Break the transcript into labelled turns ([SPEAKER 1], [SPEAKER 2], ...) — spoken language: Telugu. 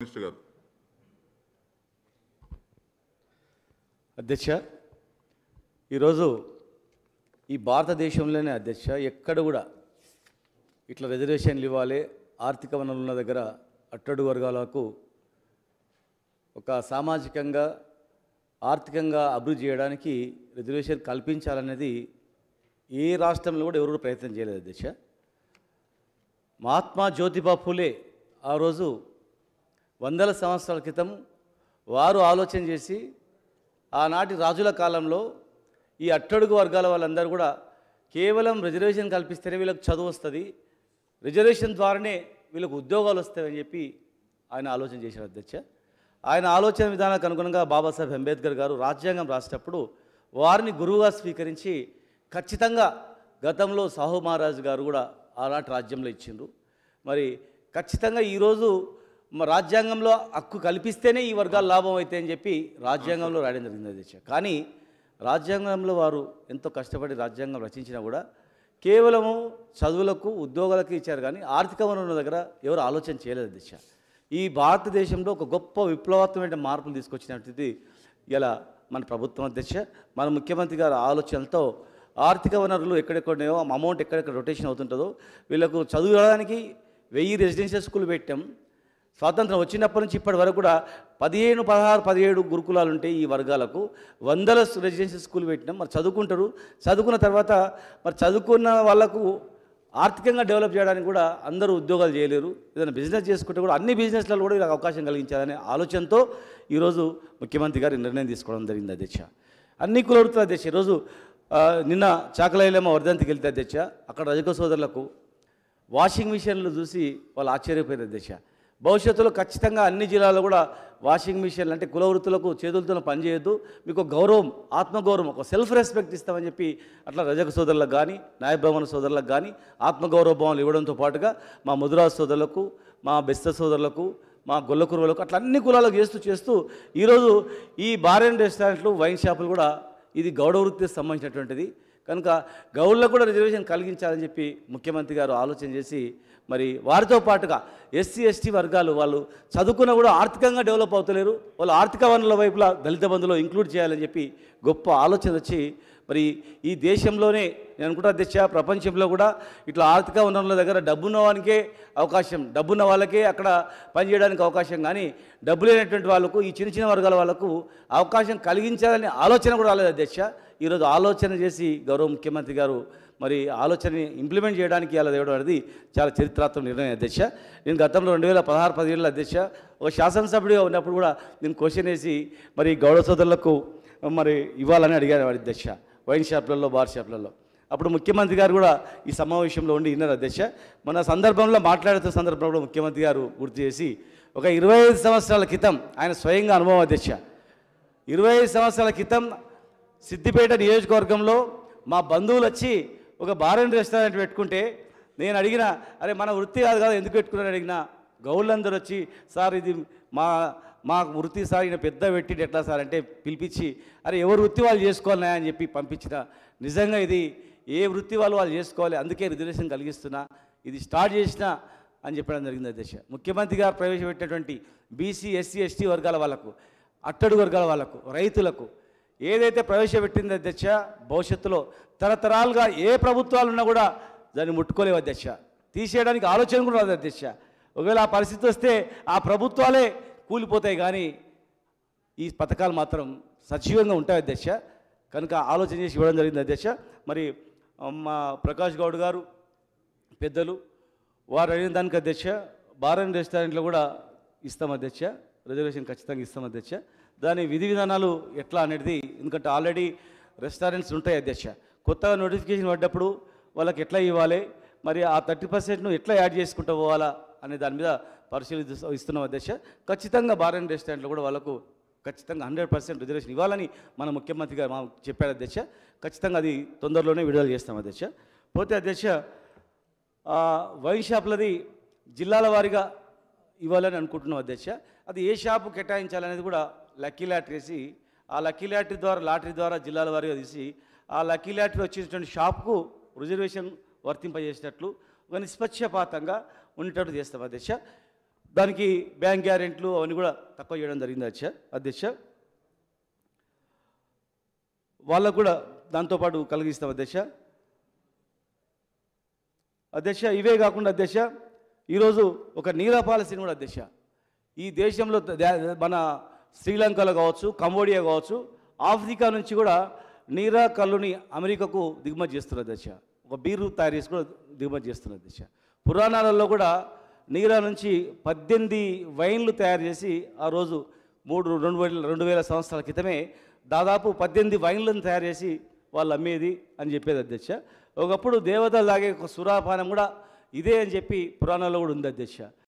[SPEAKER 1] మినిస్టర్ గారు అధ్యక్ష ఈరోజు ఈ భారతదేశంలోనే అధ్యక్ష ఎక్కడ కూడా ఇట్లా రిజర్వేషన్లు ఇవ్వాలి ఆర్థిక వనరులు ఉన్న దగ్గర అట్టడు వర్గాలకు ఒక సామాజికంగా ఆర్థికంగా అభివృద్ధి చేయడానికి రిజర్వేషన్ కల్పించాలనేది ఏ రాష్ట్రంలో కూడా ఎవరు ప్రయత్నం చేయలేదు అధ్యక్ష మహాత్మా జ్యోతిబా ఆ రోజు వందల సంవత్సరాల క్రితం వారు ఆలోచన చేసి ఆనాటి రాజుల కాలంలో ఈ అట్టడుగు వర్గాల వాళ్ళందరూ కూడా కేవలం రిజర్వేషన్ కల్పిస్తేనే వీళ్ళకి చదువు వస్తుంది రిజర్వేషన్ ద్వారానే వీళ్ళకు ఉద్యోగాలు వస్తాయని చెప్పి ఆయన ఆలోచన చేశారు అధ్యక్ష ఆయన ఆలోచన విధానాలకు అనుగుణంగా బాబాసాహెబ్ అంబేద్కర్ గారు రాజ్యాంగం రాసేటప్పుడు వారిని గురువుగా స్వీకరించి ఖచ్చితంగా గతంలో సాహు మహారాజు గారు కూడా ఆనాటి రాజ్యంలో ఇచ్చిండ్రు మరి ఖచ్చితంగా ఈరోజు రాజ్యాంగంలో హక్కు కల్పిస్తేనే ఈ వర్గాల లాభం అయితే అని చెప్పి రాజ్యాంగంలో రాయడం జరిగింది అధ్యక్ష కానీ రాజ్యాంగంలో వారు ఎంతో కష్టపడి రాజ్యాంగం రచించినా కూడా కేవలము చదువులకు ఉద్యోగాలకు ఇచ్చారు కానీ ఆర్థిక వనరుల దగ్గర ఎవరు ఆలోచన చేయలేదు దిశ ఈ భారతదేశంలో ఒక గొప్ప విప్లవాత్మమైన మార్పులు తీసుకొచ్చినటువంటిది ఇలా మన ప్రభుత్వం అధ్యక్ష మన ముఖ్యమంత్రి గారి ఆలోచనలతో ఆర్థిక వనరులు ఎక్కడెక్కడో అమౌంట్ ఎక్కడెక్కడ రొటేషన్ అవుతుంటుందో వీళ్ళకు చదువుకోవడానికి వెయ్యి రెసిడెన్షియల్ స్కూల్ పెట్టాం స్వాతంత్రం వచ్చినప్పటి నుంచి ఇప్పటి వరకు కూడా పదిహేను పదహారు పదిహేడు గురుకులాలు ఉంటాయి ఈ వర్గాలకు వందల రెసిడెన్షియల్ స్కూల్ పెట్టినాం మరి చదువుకుంటారు చదువుకున్న తర్వాత మరి చదువుకున్న వాళ్ళకు ఆర్థికంగా డెవలప్ చేయడానికి కూడా అందరూ ఉద్యోగాలు చేయలేరు ఏదైనా బిజినెస్ చేసుకుంటే కూడా అన్ని బిజినెస్లలో కూడా వీళ్ళకి అవకాశం కలిగించాలనే ఆలోచనతో ఈరోజు ముఖ్యమంత్రి గారు నిర్ణయం తీసుకోవడం జరిగింది అధ్యక్ష అన్ని కులవృత్తుల అధ్యక్ష ఈరోజు నిన్న చాకలైలమ్మ వర్ధంతికి వెళ్తే అధ్యక్ష అక్కడ రజక సోదరులకు వాషింగ్ మిషన్లు చూసి వాళ్ళు ఆశ్చర్యపోయారు అధ్యక్ష భవిష్యత్తులో ఖచ్చితంగా అన్ని జిల్లాల్లో కూడా వాషింగ్ మిషన్ అంటే కుల వృత్తులకు చేతులతో పనిచేయొద్దు మీకు గౌరవం ఆత్మగౌరవం ఒక సెల్ఫ్ రెస్పెక్ట్ ఇస్తామని చెప్పి అట్లా రజక సోదరులకు కానీ న్యాయభవన సోదరులకు కానీ ఆత్మగౌరవ భావనలు ఇవ్వడంతో పాటుగా మా ముదురాజ్ సోదరులకు మా బెస్త సోదరులకు మా గొల్లకురువులకు అట్లా అన్ని కులాలకు చేస్తూ చేస్తూ ఈరోజు ఈ బార్ అండ్ రెస్టారెంట్లు వైన్ షాపులు కూడా ఇది గౌడవ వృత్తికి సంబంధించినటువంటిది కనుక గౌడ్లకు కూడా రిజర్వేషన్ కలిగించాలని చెప్పి ముఖ్యమంత్రి గారు ఆలోచన చేసి మరి వారితో పాటుగా ఎస్సీ ఎస్టీ వర్గాలు వాళ్ళు చదువుకున్న కూడా ఆర్థికంగా డెవలప్ అవుతలేరు వాళ్ళు ఆర్థిక వనరుల వైపులా దళిత బంధులో ఇంక్లూడ్ చేయాలని చెప్పి గొప్ప ఆలోచన వచ్చి మరి ఈ దేశంలోనే నేను అనుకుంటా దిశ ప్రపంచంలో కూడా ఇట్లా ఆర్థిక వనరుల దగ్గర డబ్బున్న వానికే అవకాశం డబ్బున్న వాళ్ళకే అక్కడ పనిచేయడానికి అవకాశం కానీ డబ్బు లేనటువంటి వాళ్ళకు ఈ చిన్న చిన్న వర్గాల వాళ్ళకు అవకాశం కలిగించాలనే ఆలోచన కూడా రాలేదు అధ్యక్ష ఈరోజు ఆలోచన చేసి గౌరవ ముఖ్యమంత్రి గారు మరి ఆలోచనని ఇంప్లిమెంట్ చేయడానికి అలా తేవడం అనేది చాలా చరిత్రాత్మక నిర్ణయం అధ్యక్ష నేను గతంలో రెండు వేల పదహారు పదిహేడులో అధ్యక్ష ఒక శాసనసభ్యుడిగా ఉన్నప్పుడు కూడా నేను క్వశ్చన్ వేసి మరి గౌడ సోదరులకు మరి ఇవ్వాలని అడిగాను వాడి అధ్యక్ష వైన్ షాప్లలో బార్ షాప్లలో అప్పుడు ముఖ్యమంత్రి గారు కూడా ఈ సమావేశంలో ఉండి విన్నారు అధ్యక్ష మన సందర్భంలో మాట్లాడుతున్న సందర్భంలో ముఖ్యమంత్రి గారు గుర్తు చేసి ఒక ఇరవై ఐదు సంవత్సరాల క్రితం ఆయన స్వయంగా అనుభవం అధ్యక్ష ఇరవై ఐదు సంవత్సరాల క్రితం సిద్దిపేట నియోజకవర్గంలో మా బంధువులు వచ్చి ఒక బారెన్ రెస్టారెంట్ పెట్టుకుంటే నేను అడిగిన అరే మన వృత్తి కాదు కదా ఎందుకు పెట్టుకున్నాను అడిగిన గౌళ్ళందరూ వచ్చి సార్ ఇది మా మా వృత్తి సార్ ఈయన పెద్ద పెట్టి ఎట్లా సార్ అంటే పిలిపించి అరే ఎవరు వృత్తి వాళ్ళు చేసుకోవాలి అని చెప్పి పంపించిన నిజంగా ఇది ఏ వృత్తి వాళ్ళు వాళ్ళు చేసుకోవాలి అందుకే రిజర్వేషన్ కలిగిస్తున్నా ఇది స్టార్ట్ చేసినా అని చెప్పడం జరిగింది అధ్యక్ష ముఖ్యమంత్రి గారు ప్రవేశపెట్టినటువంటి బీసీ ఎస్సీ ఎస్టీ వర్గాల వాళ్ళకు అట్టడు వర్గాల వాళ్ళకు రైతులకు ఏదైతే ప్రవేశపెట్టింది అధ్యక్ష భవిష్యత్తులో తరతరాలుగా ఏ ప్రభుత్వాలున్నా కూడా దాన్ని ముట్టుకోలేవు అధ్యక్ష తీసేయడానికి ఆలోచన కూడా రాదు అధ్యక్ష ఒకవేళ ఆ పరిస్థితి వస్తే ఆ ప్రభుత్వాలే కూలిపోతాయి కానీ ఈ పథకాలు మాత్రం సజీవంగా ఉంటాయి అధ్యక్ష కనుక ఆలోచన చేసి ఇవ్వడం జరిగింది అధ్యక్ష మరి మా ప్రకాష్ గౌడ్ గారు పెద్దలు వారు అడిగిన దానికి అధ్యక్ష బారన్ రెస్టారెంట్లో కూడా ఇస్తాం అధ్యక్ష రిజర్వేషన్ ఖచ్చితంగా ఇస్తాం అధ్యక్ష దాని విధి విధానాలు ఎట్లా అనేది ఎందుకంటే ఆల్రెడీ రెస్టారెంట్స్ ఉంటాయి అధ్యక్ష కొత్తగా నోటిఫికేషన్ పడ్డప్పుడు వాళ్ళకి ఎట్లా ఇవ్వాలి మరి ఆ థర్టీ పర్సెంట్ను ఎట్లా యాడ్ చేసుకుంటూ పోవాలా అనే దాని మీద పరిశీలి ఇస్తున్నాం అధ్యక్ష ఖచ్చితంగా బార్ అండ్ కూడా వాళ్ళకు ఖచ్చితంగా హండ్రెడ్ పర్సెంట్ రిజర్వేషన్ ఇవ్వాలని మన ముఖ్యమంత్రి గారు మా చెప్పారు అధ్యక్ష ఖచ్చితంగా అది తొందరలోనే విడుదల చేస్తాం అధ్యక్ష పోతే అధ్యక్ష వైన్ షాప్లది జిల్లాల వారీగా ఇవ్వాలని అనుకుంటున్నాం అధ్యక్ష అది ఏ షాపు కేటాయించాలనేది కూడా లక్కీ లాటరీ వేసి ఆ లక్కీ లాటరీ ద్వారా లాటరీ ద్వారా జిల్లాల వారిగా తీసి ఆ లక్కీ లాటరీ వచ్చేటువంటి షాప్కు రిజర్వేషన్ వర్తింపజేసినట్లు ఒక నిష్పక్షపాతంగా ఉండేటట్టు చేస్తాం అధ్యక్ష దానికి బ్యాంక్ గ్యారెంట్లు అవన్నీ కూడా తక్కువ చేయడం జరిగింది అధ్యక్ష అధ్యక్ష వాళ్ళకు కూడా దాంతోపాటు కలిగిస్తాం అధ్యక్ష అధ్యక్ష ఇవే కాకుండా అధ్యక్ష ఈరోజు ఒక నీలా పాలసీని కూడా అధ్యక్ష ఈ దేశంలో మన శ్రీలంకలో కావచ్చు కంబోడియా కావచ్చు ఆఫ్రికా నుంచి కూడా నీరా కల్లుని అమెరికాకు దిగుమతి చేస్తున్న దశ ఒక బీరు తయారు చేసి కూడా దిగుమతి చేస్తున్న దశ పురాణాలలో కూడా నీరా నుంచి పద్దెనిమిది వైన్లు తయారు చేసి ఆ రోజు మూడు రెండు వేల రెండు వేల సంవత్సరాల క్రితమే దాదాపు పద్దెనిమిది వైన్లను తయారు చేసి వాళ్ళు అమ్మేది అని చెప్పేది అధ్యక్ష ఒకప్పుడు దేవతలు తాగే ఒక సురాపానం కూడా ఇదే అని చెప్పి పురాణాల్లో కూడా ఉంది అధ్యక్ష